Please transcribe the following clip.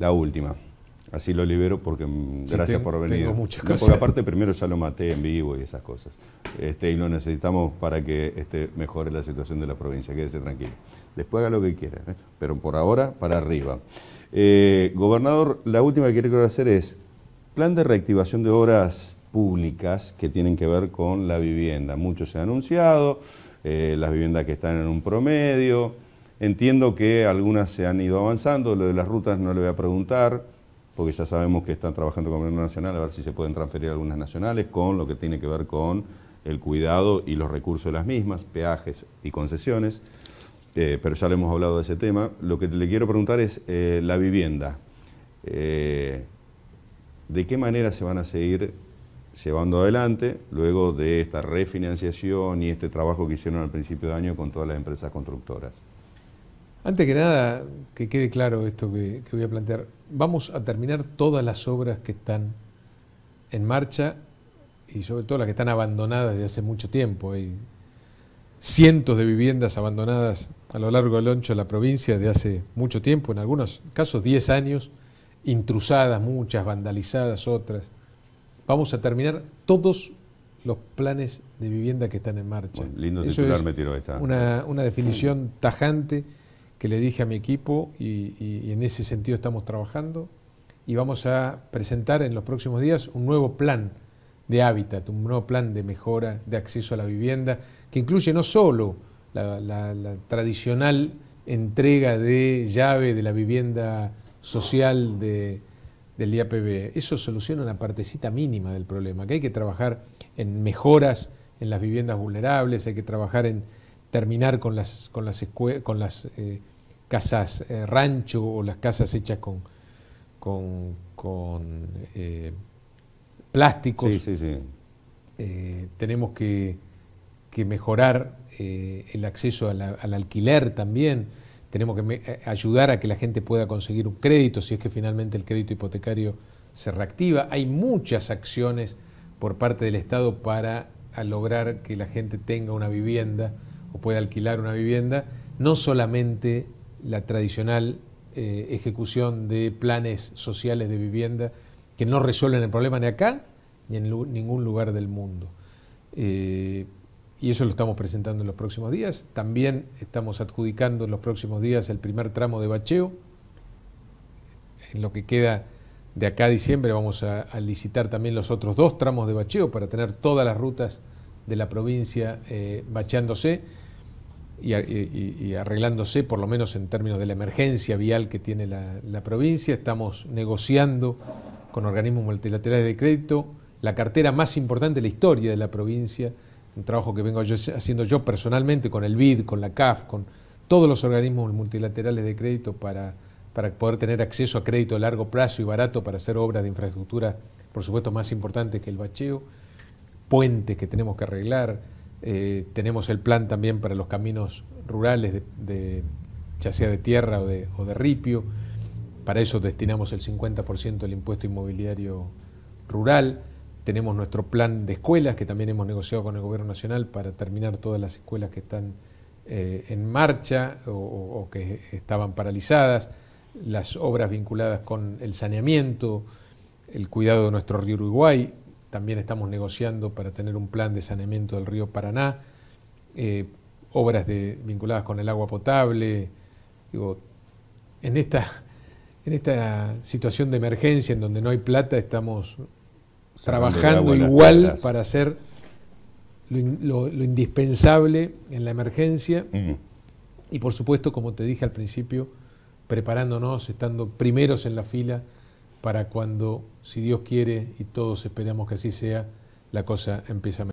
la última. Así lo libero porque mm, gracias por venir. muchas Porque aparte primero ya lo maté en vivo y esas cosas. Este, y lo necesitamos para que este, mejore la situación de la provincia. Quédese tranquilo. Después haga lo que quiera. ¿eh? Pero por ahora, para arriba. Eh, gobernador, la última que quiero hacer es plan de reactivación de obras públicas que tienen que ver con la vivienda. Mucho se ha anunciado, eh, las viviendas que están en un promedio Entiendo que algunas se han ido avanzando, lo de las rutas no le voy a preguntar, porque ya sabemos que están trabajando con el gobierno nacional, a ver si se pueden transferir algunas nacionales con lo que tiene que ver con el cuidado y los recursos de las mismas, peajes y concesiones, eh, pero ya le hemos hablado de ese tema. Lo que le quiero preguntar es eh, la vivienda. Eh, ¿De qué manera se van a seguir llevando adelante luego de esta refinanciación y este trabajo que hicieron al principio de año con todas las empresas constructoras? Antes que nada, que quede claro esto que, voy a plantear, vamos a terminar todas las obras que están en marcha y sobre todo las que están abandonadas de hace mucho tiempo. Hay cientos de viviendas abandonadas a lo largo del ancho de la provincia de hace mucho tiempo, en algunos casos 10 años, intrusadas muchas, vandalizadas otras. Vamos a terminar todos los planes de vivienda que están en marcha. esta. una definición tajante que le dije a mi equipo y, en ese sentido estamos trabajando y vamos a presentar en los próximos días un nuevo plan de hábitat, un nuevo plan de mejora de acceso a la vivienda, que incluye no solo la, tradicional entrega de llave de la vivienda social del IAPB, eso soluciona una partecita mínima del problema, que hay que trabajar en mejoras en las viviendas vulnerables, hay que trabajar en terminar con las, con las, eh, casas eh, rancho o las casas hechas con, eh, plásticos. Sí, sí, sí. tenemos que, mejorar el acceso al alquiler también. Tenemos que ayudar a que la gente pueda conseguir un crédito si es que finalmente el crédito hipotecario se reactiva. Hay muchas acciones por parte del Estado para lograr que la gente tenga una vivienda o puede alquilar una vivienda, no solamente la tradicional eh, ejecución de planes sociales de vivienda que no resuelven el problema ni acá ni en ningún lugar del mundo. Eh, y eso lo estamos presentando en los próximos días. También estamos adjudicando en los próximos días el primer tramo de bacheo. En lo que queda de acá a diciembre vamos a licitar también los otros dos tramos de bacheo para tener todas las rutas de la provincia eh, bacheándose y, arreglándose, por lo menos en términos de la emergencia vial que tiene la, provincia. Estamos negociando con organismos multilaterales de crédito la cartera más importante de la historia de la provincia, un trabajo que vengo haciendo yo personalmente con el BID, con la CAF, con todos los organismos multilaterales de crédito para, para poder tener acceso a crédito a largo plazo y barato para hacer obras de infraestructura, por supuesto, más importantes que el bacheo puentes que tenemos que arreglar, eh, tenemos el plan también para los caminos rurales, de, ya sea de tierra o de, ripio, para eso destinamos el 50% del impuesto inmobiliario rural, tenemos nuestro plan de escuelas que también hemos negociado con el Gobierno Nacional para terminar todas las escuelas que están eh, en marcha o que estaban paralizadas, las obras vinculadas con el saneamiento, el cuidado de nuestro río Uruguay, también estamos negociando para tener un plan de saneamiento del río Paraná, eh, obras vinculadas con el agua potable. en esta, en esta situación de emergencia en donde no hay plata, estamos trabajando igual para hacer lo, indispensable en la emergencia. Y por supuesto, como te dije al principio, preparándonos, estando primeros en la fila para cuando, si Dios quiere, y todos esperamos que así sea, la cosa empieza a mejorar.